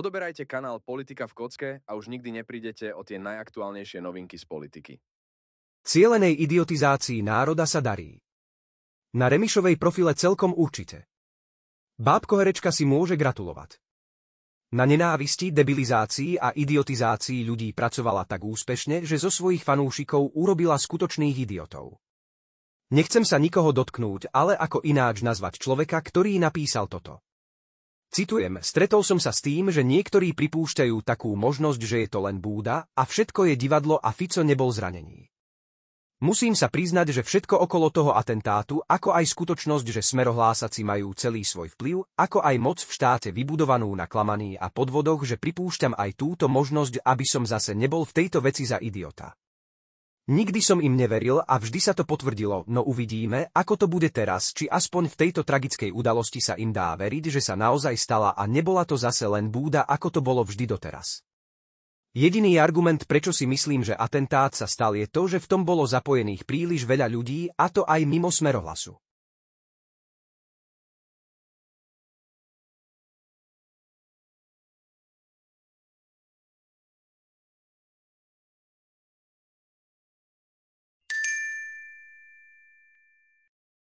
Odoberajte kanál Politika v kocke a už nikdy neprídete o tie najaktuálnejšie novinky z politiky. Cielenej idiotizácii národa sa darí. Na Remišovej profile celkom určite. Bábko herečka si môže gratulovať. Na nenávisti, debilizácii a idiotizácii ľudí pracovala tak úspešne, že zo svojich fanúšikov urobila skutočných idiotov. Nechcem sa nikoho dotknúť, ale ako ináč nazvať človeka, ktorý napísal toto. Citujem, stretol som sa s tým, že niektorí pripúšťajú takú možnosť, že je to len búda a všetko je divadlo a Fico nebol zranený. Musím sa priznať, že všetko okolo toho atentátu, ako aj skutočnosť, že smerohlásaci majú celý svoj vplyv, ako aj moc v štáte vybudovanú na klamaní a podvodoch, že pripúšťam aj túto možnosť, aby som zase nebol v tejto veci za idiota. Nikdy som im neveril a vždy sa to potvrdilo, no uvidíme, ako to bude teraz, či aspoň v tejto tragickej udalosti sa im dá veriť, že sa naozaj stala a nebola to zase len búda, ako to bolo vždy doteraz. Jediný argument, prečo si myslím, že atentát sa stal je to, že v tom bolo zapojených príliš veľa ľudí, a to aj mimo smerohlasu.